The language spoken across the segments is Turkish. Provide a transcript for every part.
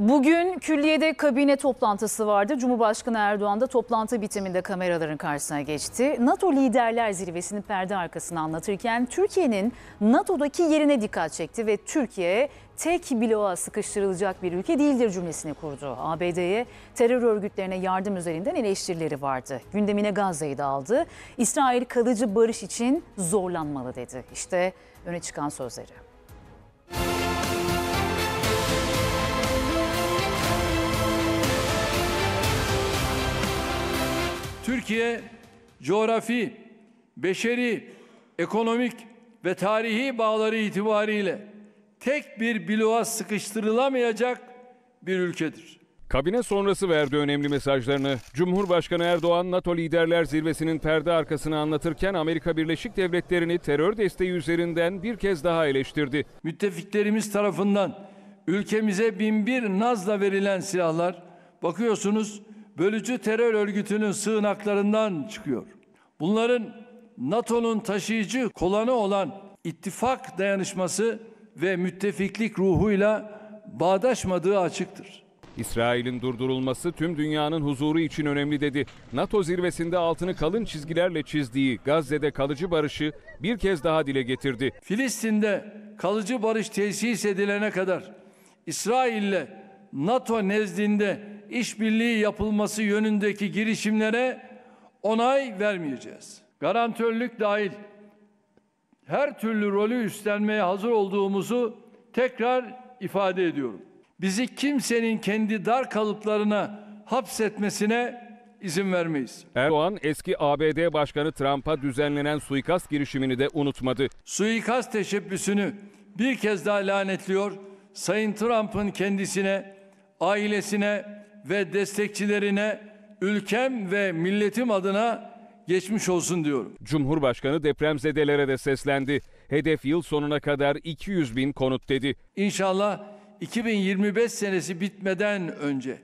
Bugün külliyede kabine toplantısı vardı. Cumhurbaşkanı Erdoğan da toplantı bitiminde kameraların karşısına geçti. NATO Liderler Zirvesi'nin perde arkasını anlatırken Türkiye'nin NATO'daki yerine dikkat çekti ve Türkiye tek bloğa sıkıştırılacak bir ülke değildir cümlesini kurdu. ABD'ye terör örgütlerine yardım üzerinden eleştirileri vardı. Gündemine Gazze'yi de aldı. İsrail kalıcı barış için zorlanmalı dedi. İşte öne çıkan sözleri. Türkiye coğrafi, beşeri, ekonomik ve tarihi bağları itibariyle tek bir bloğa sıkıştırılamayacak bir ülkedir. Kabine sonrası verdi önemli mesajlarını. Cumhurbaşkanı Erdoğan NATO liderler zirvesinin perde arkasını anlatırken Amerika Birleşik Devletleri'ni terör desteği üzerinden bir kez daha eleştirdi. Müttefiklerimiz tarafından ülkemize binbir nazla verilen silahlar bakıyorsunuz bölücü terör örgütünün sığınaklarından çıkıyor. Bunların NATO'nun taşıyıcı kolanı olan ittifak dayanışması ve müttefiklik ruhuyla bağdaşmadığı açıktır. İsrail'in durdurulması tüm dünyanın huzuru için önemli dedi. NATO zirvesinde altını kalın çizgilerle çizdiği Gazze'de kalıcı barışı bir kez daha dile getirdi. Filistin'de kalıcı barış tesis edilene kadar İsrail'le NATO nezdinde işbirliği yapılması yönündeki girişimlere onay vermeyeceğiz. Garantörlük dahil her türlü rolü üstlenmeye hazır olduğumuzu tekrar ifade ediyorum. Bizi kimsenin kendi dar kalıplarına hapsetmesine izin vermeyiz. Erdoğan eski ABD Başkanı Trump'a düzenlenen suikast girişimini de unutmadı. Suikast teşebbüsünü bir kez daha lanetliyor. Sayın Trump'ın kendisine, ailesine ve destekçilerine ülkem ve milletim adına geçmiş olsun diyorum. Cumhurbaşkanı depremzedelere de seslendi. Hedef yıl sonuna kadar 200 bin konut dedi. İnşallah 2025 senesi bitmeden önce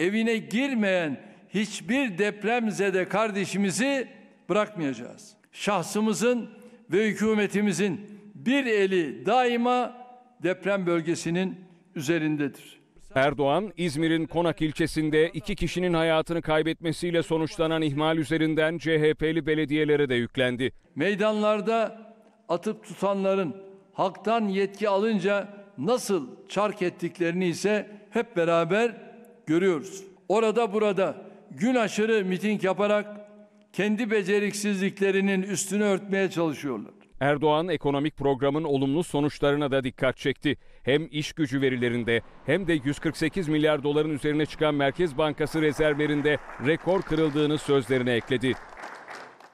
evine girmeyen hiçbir depremzede kardeşimizi bırakmayacağız. Şahsımızın ve hükümetimizin bir eli daima deprem bölgesinin üzerindedir. Erdoğan, İzmir'in Konak ilçesinde iki kişinin hayatını kaybetmesiyle sonuçlanan ihmal üzerinden CHP'li belediyelere de yüklendi. Meydanlarda atıp tutanların halktan yetki alınca nasıl çark ettiklerini ise hep beraber görüyoruz. Orada burada gün aşırı miting yaparak kendi beceriksizliklerinin üstünü örtmeye çalışıyorlar. Erdoğan ekonomik programın olumlu sonuçlarına da dikkat çekti. Hem iş gücü verilerinde hem de 148 milyar doların üzerine çıkan Merkez Bankası rezervlerinde rekor kırıldığını sözlerine ekledi.